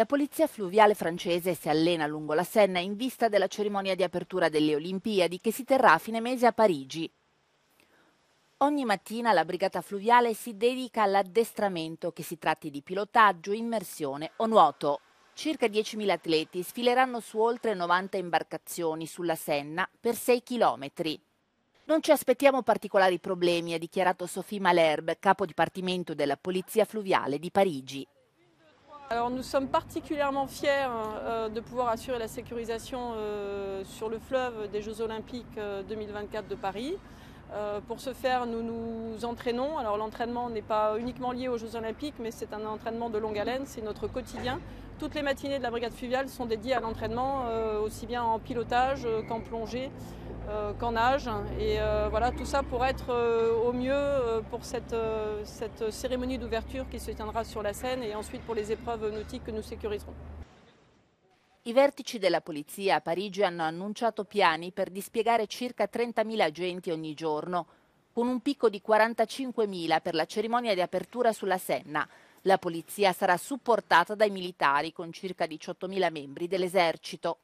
La polizia fluviale francese si allena lungo la Senna in vista della cerimonia di apertura delle Olimpiadi che si terrà a fine mese a Parigi. Ogni mattina la brigata fluviale si dedica all'addestramento, che si tratti di pilotaggio, immersione o nuoto. Circa 10.000 atleti sfileranno su oltre 90 imbarcazioni sulla Senna per 6 chilometri. Non ci aspettiamo particolari problemi, ha dichiarato Sophie Malherbe, capo dipartimento della Polizia Fluviale di Parigi. nous sommes particulièrement fiers hein, euh, de pouvoir assurer la sécurisation euh, sur le fleuve des Jeux Olympiques 2024 euh, de Paris. pour ce faire, nous nous entraînons. Alors l'entraînement n'est pas uniquement lié aux Jeux Olympiques, mais c'est un entraînement de longue haleine, c'est notre quotidien. Toutes les matinées de la brigade fluviale sont dédiées à l'entraînement, aussi bien en pilotage qu'en plongée, Euh, qu'en âge. Et euh, voilà, tout ça pour être euh, au mieux pour cette, cette cérémonie d'ouverture qui se tiendra sur la Seine et ensuite pour les épreuves nautiques que nous sécuriserons. I vertici della polizia a Parigi hanno annunciato piani per dispiegare circa 30.000 agenti ogni giorno, con un picco di 45.000 per la cerimonia di apertura sulla Senna. La polizia sarà supportata dai militari con circa 18.000 membri dell'esercito.